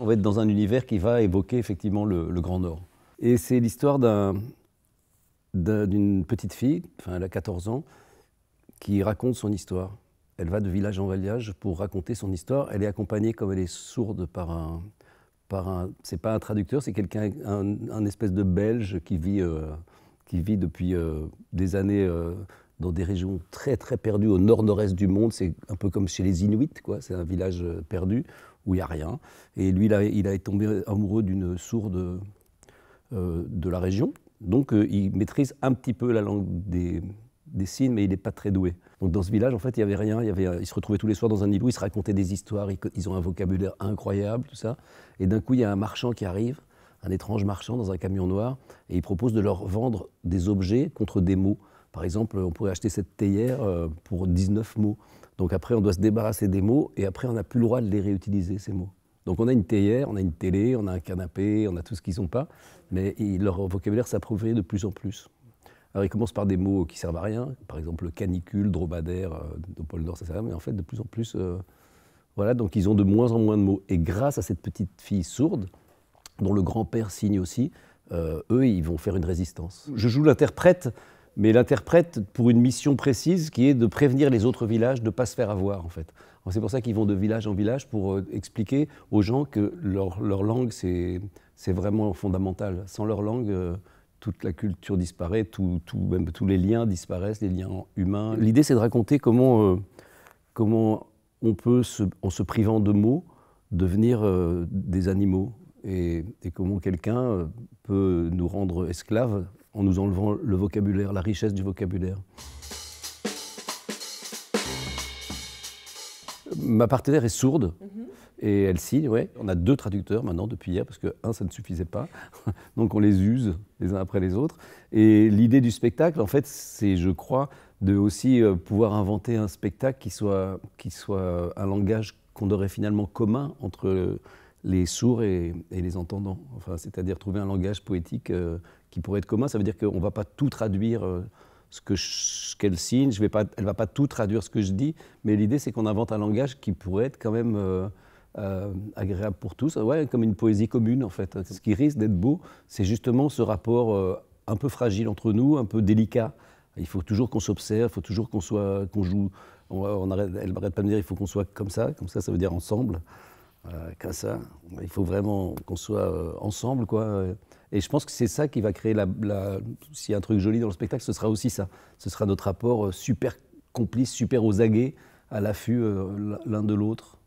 On va être dans un univers qui va évoquer effectivement le, Grand Nord. Et c'est l'histoire d'une petite fille, enfin elle a 14 ans, qui raconte son histoire. Elle va de village en village pour raconter son histoire. Elle est accompagnée, comme elle est sourde, par un. Par un c'est pas un traducteur, c'est quelqu'un, un, espèce de Belge qui vit, euh, qui vit depuis euh, des années. Euh, dans des régions très très perdues au nord-nord-est du monde. C'est un peu comme chez les Inuits, quoi. C'est un village euh, perdu où il n'y a rien. Et lui, il a, il tombé amoureux d'une sourde euh, de la région. Donc euh, il maîtrise un petit peu la langue des, signes, mais il n'est pas très doué. Donc dans ce village, en fait, il n'y avait rien. Il, y avait, ils se retrouvait tous les soirs dans un îlot, il se racontaient des histoires, ils ont un vocabulaire incroyable, tout ça. Et d'un coup, il y a un marchand qui arrive, un étrange marchand dans un camion noir, et il propose de leur vendre des objets contre des mots. Par exemple, on pourrait acheter cette théière euh, pour 19 mots. Donc après, on doit se débarrasser des mots et après, on n'a plus le droit de les réutiliser, ces mots. Donc on a une théière, on a une télé, on a un canapé, on a tout ce qu'ils n'ont pas, mais leur vocabulaire s'approprie de plus en plus. Alors ils commencent par des mots qui servent à rien, par exemple canicule, dromadaire, euh, au pôle ça sert à rien, mais en fait de plus en plus, euh, voilà, donc ils ont de moins en moins de mots. Et grâce à cette petite fille sourde, dont le grand-père signe aussi, eux, ils vont faire une résistance. Je joue l'interprète mais l'interprète pour une mission précise qui est de prévenir les autres villages de ne pas se faire avoir, en fait. C'est pour ça qu'ils vont de village en village pour euh, expliquer aux gens que leur, langue, c'est vraiment fondamental. Sans leur langue, euh, toute la culture disparaît, même tous les liens disparaissent, les liens humains. L'idée, c'est de raconter comment, euh, on peut, en se privant de mots, devenir des animaux et, et comment quelqu'un peut nous rendre esclaves en nous enlevant le vocabulaire, la richesse du vocabulaire. Ma partenaire est sourde mhm. et elle signe, ouais. On a deux traducteurs maintenant depuis hier parce que un, ça ne suffisait pas. Donc on les use les uns après les autres. Et l'idée du spectacle, en fait, c'est, je crois, de aussi euh, pouvoir inventer un spectacle qui soit, qui soit un langage qu'on aurait finalement commun entre les sourds et, les entendants. Enfin, c'est-à-dire trouver un langage poétique euh, qui pourrait être commun. Ça veut dire qu'on ne va pas tout traduire euh, ce qu'elle signe, je vais elle ne va pas tout traduire ce que je dis, mais l'idée c'est qu'on invente un langage qui pourrait être quand même euh, euh, agréable pour tous, ouais, comme une poésie commune en fait. Ce qui risque d'être beau, c'est justement ce rapport un peu fragile entre nous, un peu délicat. Il faut toujours qu'on s'observe, il faut toujours qu'on soit, qu'on joue. On, arrête, elle n'arrête pas de me dire il faut qu'on soit comme ça, comme ça, ça veut dire ensemble. Euh, qu'à ça. Il faut vraiment qu'on soit euh, ensemble, quoi. Euh, et je pense que c'est ça qui va créer la, S'il y a un truc joli dans le spectacle, ce sera aussi ça. Ce sera notre rapport super complice, super aux aguets, à l'affût l'un de l'autre.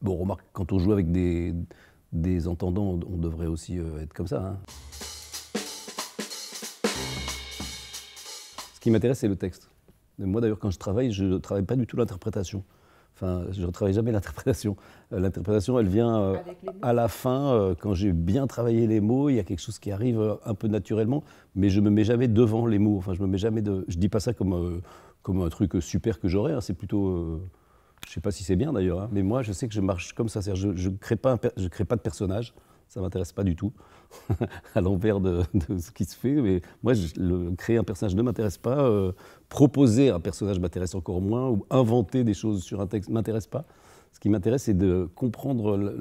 Bon, remarque, quand on joue avec des, des entendants, on, devrait aussi être comme ça. Hein. Ce qui m'intéresse, c'est le texte. moi, d'ailleurs, quand je travaille, je ne travaille pas du tout l'interprétation. Enfin, je ne travaille jamais l'interprétation. Euh, l'interprétation, elle vient euh, à la fin, euh, quand j'ai bien travaillé les mots, il y a quelque chose qui arrive un peu naturellement, mais je ne me mets jamais devant les mots. Enfin, je me mets jamais de... Je dis pas ça comme, comme un truc super que j'aurais, hein. c'est plutôt... je ne sais pas si c'est bien d'ailleurs, hein, mais moi, je sais que je marche comme ça. Je ne je crée, je crée pas de personnage ça ne m'intéresse pas du tout, à l'envers de, ce qui se fait. Mais moi, je, créer un personnage ne m'intéresse pas, euh, proposer un personnage m'intéresse encore moins, ou inventer des choses sur un texte ne m'intéresse pas. Ce qui m'intéresse, c'est de comprendre,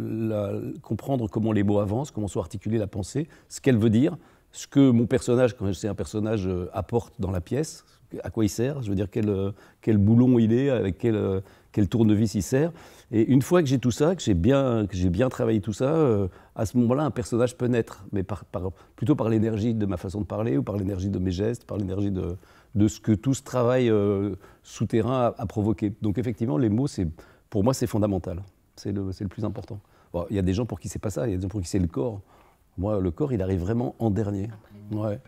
comprendre comment les mots avancent, comment soit articulée la pensée, ce qu'elle veut dire, ce que mon personnage, quand c'est un personnage, euh, apporte dans la pièce, à quoi il sert, je veux dire quel, euh, quel boulon il est, avec quel quel tournevis il sert. Et une fois que j'ai tout ça, que j'ai bien, que bien travaillé tout ça, euh, à ce moment-là, un personnage peut naître, mais par, plutôt par l'énergie de ma façon de parler ou par l'énergie de mes gestes, par l'énergie de, de, ce que tout ce travail euh, souterrain a, provoqué. Donc effectivement, les mots, pour moi, c'est fondamental. C'est le, le, plus important. Il y a des gens pour qui c'est pas ça, il y a des gens pour qui c'est le corps. Moi, le corps, il arrive vraiment en dernier. Ouais.